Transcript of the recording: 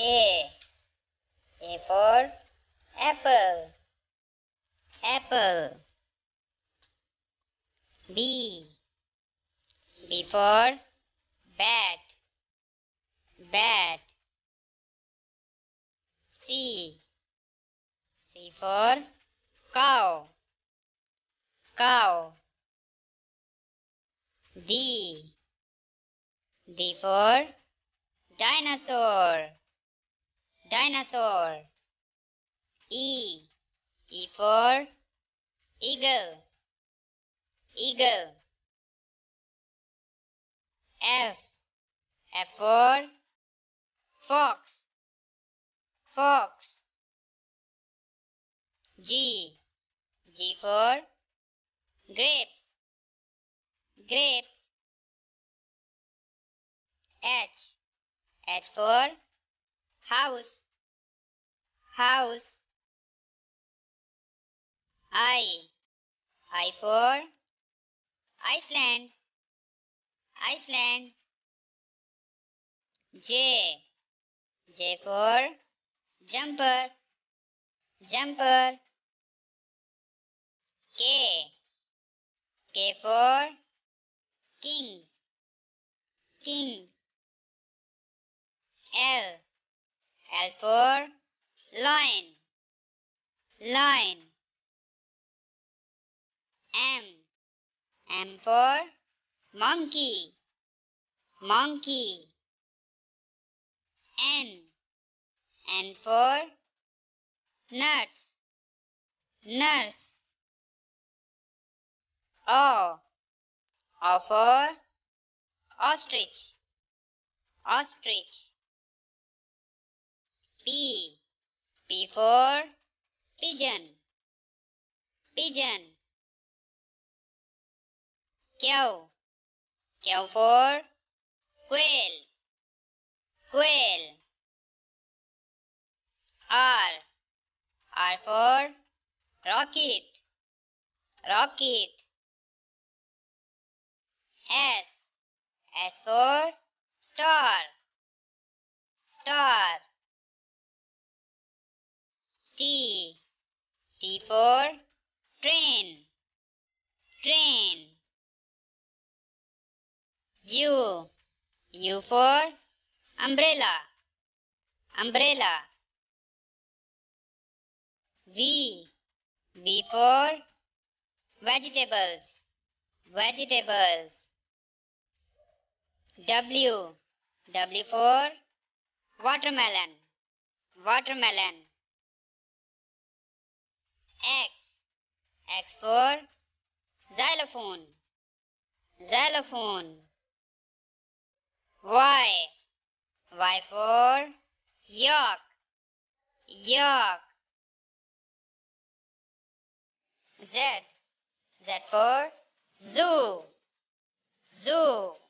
A. A for apple. Apple. B. B for bat. Bat. C. C for cow. Cow. D. D for dinosaur dinosaur. E. E for eagle. Eagle. F. F for fox. Fox. G. G for grapes. Grapes. H. H for house house I I for Iceland Iceland J J for jumper jumper K K for king king L L for lion, lion. M, M for monkey, monkey. N, N for nurse, nurse. O, O for ostrich, ostrich. for pigeon, pigeon. Cow, cow for quail, quail. R, R for rocket, rocket. S, S for star, star. T. T for train. Train. U. U for umbrella. Umbrella. V. V for vegetables. Vegetables. W. W for watermelon. Watermelon. X. X for xylophone. Xylophone. Y. Y for yak. Yak. Z. Z for zoo. Zoo.